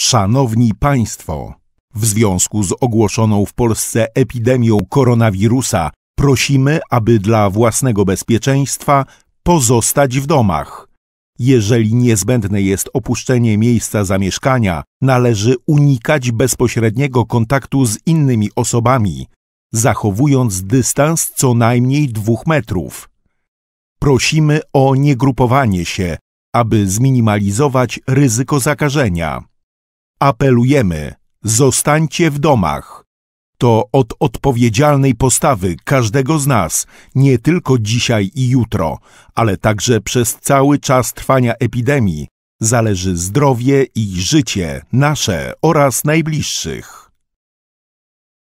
Szanowni Państwo, w związku z ogłoszoną w Polsce epidemią koronawirusa prosimy, aby dla własnego bezpieczeństwa pozostać w domach. Jeżeli niezbędne jest opuszczenie miejsca zamieszkania, należy unikać bezpośredniego kontaktu z innymi osobami, zachowując dystans co najmniej dwóch metrów. Prosimy o niegrupowanie się, aby zminimalizować ryzyko zakażenia apelujemy, zostańcie w domach. To od odpowiedzialnej postawy każdego z nas, nie tylko dzisiaj i jutro, ale także przez cały czas trwania epidemii, zależy zdrowie i życie nasze oraz najbliższych.